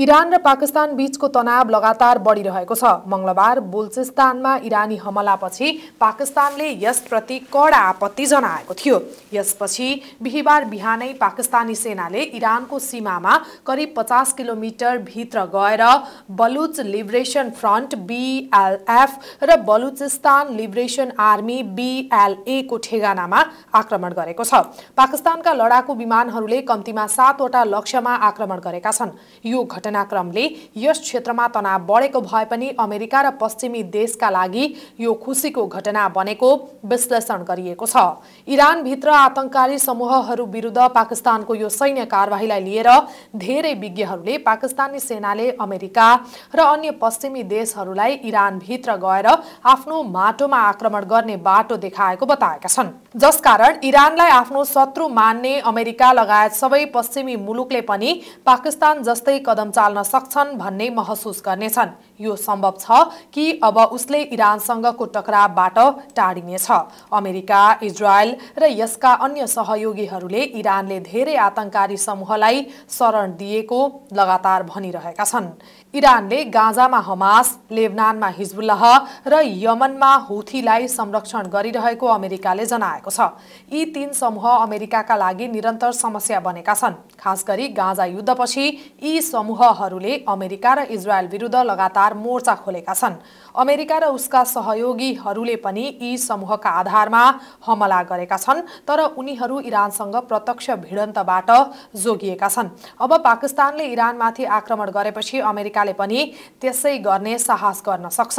Iran र पाकिस्तान बीचको तनाव लगातार बढिरहेको छ मङ्गलबार बोल्चिस्तानमा इरानी हमलापछि पाकिस्तानले यसप्रति कडा आपत्ति जनाएको थियो यसपछि बिहिबार बिहानै पाकिस्तानी सेनाले इरानको सीमामा करिब पचास किलोमिटर भित्र गएर बलुच लिबरेसन फ्रन्ट बिएलएफ र बलुचिस्तान लिबरेसन आर्मी बिएलएको ठेगानामा आक्रमण गरेको छ पाकिस्तानका लडाकु विमानहरूले कम्तीमा सातवटा लक्ष्यमा आक्रमण गरेका छन् यो घटना घटनाक्रमले यस क्षेत्रमा तनाव बढेको भए पनि अमेरिका र पश्चिमी देशका लागि यो खुसीको घटना बनेको विश्लेषण गरिएको छ इरानभित्र आतंकारी समूहहरू विरुद्ध पाकिस्तानको यो सैन्य कारवाहीलाई लिएर धेरै विज्ञहरूले पाकिस्तानी सेनाले अमेरिका र अन्य पश्चिमी देशहरूलाई इरानभित्र गएर आफ्नो माटोमा आक्रमण गर्ने बाटो देखाएको बताएका छन् जसकारण इरानलाई आफ्नो शत्रु मान्ने अमेरिका लगायत सबै पश्चिमी मुलुकले पनि पाकिस्तान जस्तै कदम चाल्न सक्छन् भन्ने महसुस गर्नेछन् यो सम्भव छ कि अब उसले इरानसँगको टकरावबाट टाढिनेछ अमेरिका इजरायल र यसका अन्य सहयोगीहरूले इरानले धेरै आतंकारी समूहलाई शरण दिएको लगातार भनिरहेका छन् इरानले गाजामा हमास लेबनानमा हिजबुल्लाह र यमनमा हुथीलाई संरक्षण गरिरहेको अमेरिकाले जनाएको छ यी तीन समूह अमेरिकाका लागि निरन्तर समस्या बनेका छन् खास गरी गाँजा युद्धपछि यी समूह समूहहरूले अमेरिका र इजरायल विरुद्ध लगातार मोर्चा खोलेका छन् अमेरिका र उसका सहयोगीहरूले पनि यी समूहका आधारमा हमला गरेका छन् तर उनीहरू इरानसँग प्रत्यक्ष भिडन्तबाट जोगिएका छन् अब पाकिस्तानले इरानमाथि आक्रमण गरेपछि अमेरिकाले पनि त्यसै गर्ने साहस गर्न सक्छ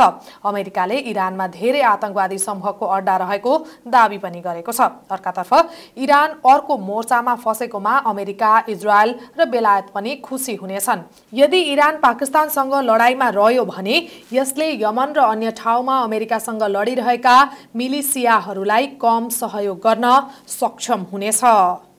अमेरिकाले इरानमा धेरै आतंकवादी समूहको अड्डा रहेको दावी पनि गरेको छ अर्कातर्फ इरान अर्को मोर्चामा फसेकोमा अमेरिका इजरायल र बेलायत पनि खुसी हुनेछन् यदि इरान पाकिस्तानसँग लडाइँमा रह्यो भने यसले यमन र अन्य ठाउँमा अमेरिकासँग लडिरहेका मिलिसियाहरूलाई कम सहयोग गर्न सक्षम हुनेछ